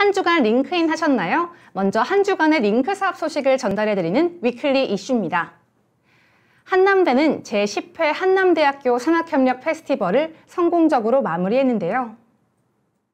한 주간 링크인 하셨나요? 먼저 한 주간의 링크 사업 소식을 전달해드리는 위클리 이슈입니다. 한남대는 제10회 한남대학교 산학협력 페스티벌을 성공적으로 마무리했는데요.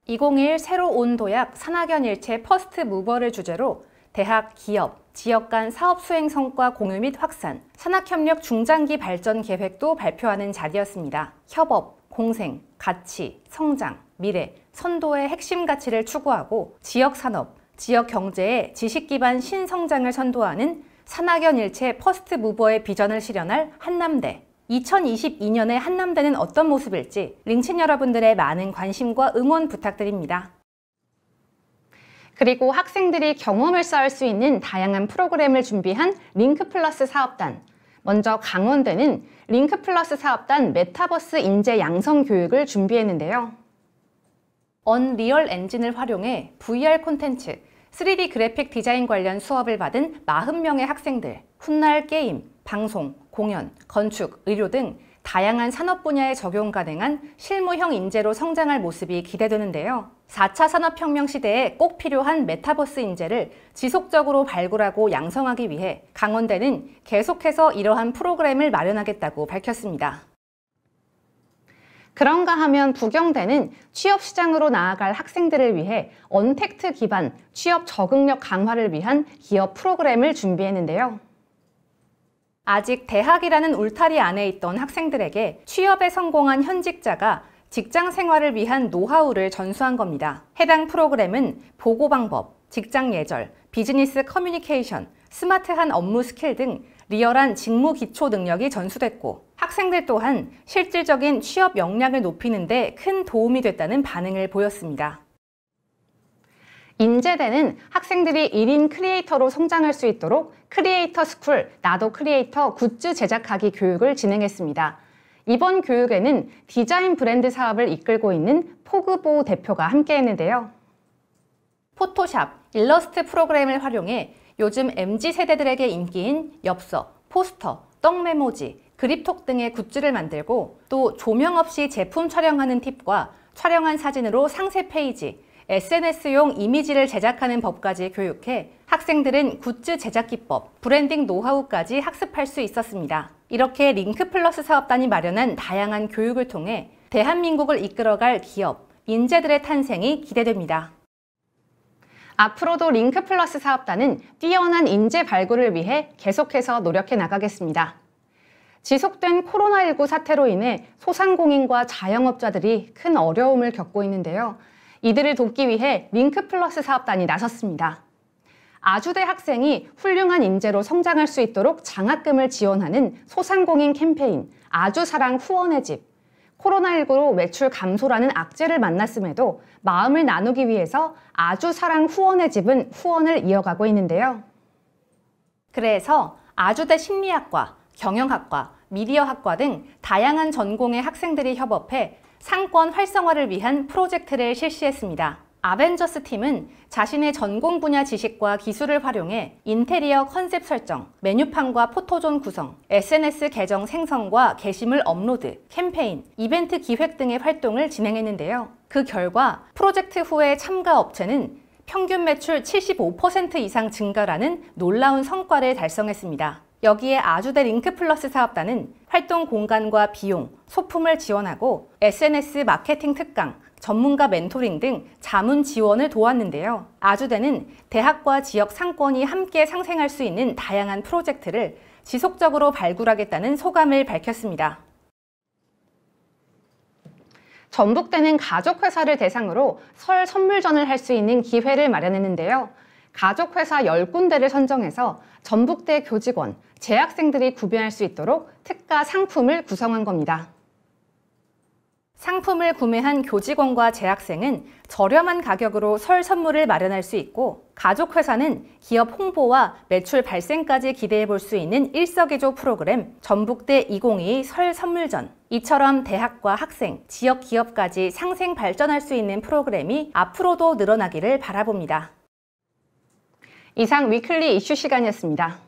2021 새로 온 도약 산학연 일체 퍼스트 무버를 주제로 대학, 기업, 지역 간 사업 수행 성과 공유 및 확산, 산학협력 중장기 발전 계획도 발표하는 자리였습니다. 협업, 공생, 가치, 성장, 미래, 선도의 핵심 가치를 추구하고 지역 산업, 지역 경제의 지식 기반 신성장을 선도하는 산학연 일체 퍼스트 무버의 비전을 실현할 한남대. 2022년에 한남대는 어떤 모습일지 링친 여러분들의 많은 관심과 응원 부탁드립니다. 그리고 학생들이 경험을 쌓을 수 있는 다양한 프로그램을 준비한 링크 플러스 사업단. 먼저 강원대는 링크 플러스 사업단 메타버스 인재 양성 교육을 준비했는데요. 언리얼 엔진을 활용해 VR 콘텐츠, 3D 그래픽 디자인 관련 수업을 받은 40명의 학생들, 훗날 게임, 방송, 공연, 건축, 의료 등 다양한 산업 분야에 적용 가능한 실무형 인재로 성장할 모습이 기대되는데요. 4차 산업혁명 시대에 꼭 필요한 메타버스 인재를 지속적으로 발굴하고 양성하기 위해 강원대는 계속해서 이러한 프로그램을 마련하겠다고 밝혔습니다. 그런가 하면 부경대는 취업시장으로 나아갈 학생들을 위해 언택트 기반 취업 적응력 강화를 위한 기업 프로그램을 준비했는데요. 아직 대학이라는 울타리 안에 있던 학생들에게 취업에 성공한 현직자가 직장 생활을 위한 노하우를 전수한 겁니다. 해당 프로그램은 보고 방법, 직장 예절, 비즈니스 커뮤니케이션, 스마트한 업무 스킬 등 리얼한 직무 기초 능력이 전수됐고 학생들 또한 실질적인 취업 역량을 높이는 데 큰 도움이 됐다는 반응을 보였습니다. 인재대는 학생들이 1인 크리에이터로 성장할 수 있도록 크리에이터 스쿨, 나도 크리에이터 굿즈 제작하기 교육을 진행했습니다. 이번 교육에는 디자인 브랜드 사업을 이끌고 있는 포그보 대표가 함께했는데요. 포토샵, 일러스트 프로그램을 활용해 요즘 MZ 세대들에게 인기인 엽서, 포스터, 떡 메모지, 그립톡 등의 굿즈를 만들고 또 조명 없이 제품 촬영하는 팁과 촬영한 사진으로 상세 페이지, SNS용 이미지를 제작하는 법까지 교육해 학생들은 굿즈 제작 기법, 브랜딩 노하우까지 학습할 수 있었습니다. 이렇게 링크 플러스 사업단이 마련한 다양한 교육을 통해 대한민국을 이끌어갈 기업, 인재들의 탄생이 기대됩니다. 앞으로도 링크 플러스 사업단은 뛰어난 인재 발굴을 위해 계속해서 노력해 나가겠습니다. 지속된 코로나19 사태로 인해 소상공인과 자영업자들이 큰 어려움을 겪고 있는데요. 이들을 돕기 위해 링크 플러스 사업단이 나섰습니다. 아주대 학생이 훌륭한 인재로 성장할 수 있도록 장학금을 지원하는 소상공인 캠페인 아주사랑 후원의 집 코로나19로 매출 감소라는 악재를 만났음에도 마음을 나누기 위해서 아주 사랑 후원의 집은 후원을 이어가고 있는데요. 그래서 아주대 심리학과, 경영학과, 미디어학과 등 다양한 전공의 학생들이 협업해 상권 활성화를 위한 프로젝트를 실시했습니다. 아벤져스 팀은 자신의 전공 분야 지식과 기술을 활용해 인테리어 컨셉 설정, 메뉴판과 포토존 구성, SNS 계정 생성과 게시물 업로드, 캠페인, 이벤트 기획 등의 활동을 진행했는데요. 그 결과 프로젝트 후에 참가 업체는 평균 매출 75% 이상 증가라는 놀라운 성과를 달성했습니다. 여기에 아주대 링크 플러스 사업단은 활동 공간과 비용, 소품을 지원하고 SNS 마케팅 특강, 전문가 멘토링 등 자문 지원을 도왔는데요. 아주대는 대학과 지역 상권이 함께 상생할 수 있는 다양한 프로젝트를 지속적으로 발굴하겠다는 소감을 밝혔습니다. 전북대는 가족회사를 대상으로 설 선물전을 할 수 있는 기회를 마련했는데요. 가족회사 10군데를 선정해서 전북대 교직원, 재학생들이 구매할 수 있도록 특가 상품을 구성한 겁니다. 상품을 구매한 교직원과 재학생은 저렴한 가격으로 설 선물을 마련할 수 있고 가족회사는 기업 홍보와 매출 발생까지 기대해 볼 수 있는 일석이조 프로그램 전북대 2022 설 선물전 이처럼 대학과 학생, 지역 기업까지 상생 발전할 수 있는 프로그램이 앞으로도 늘어나기를 바라봅니다. 이상 위클리 이슈 시간이었습니다.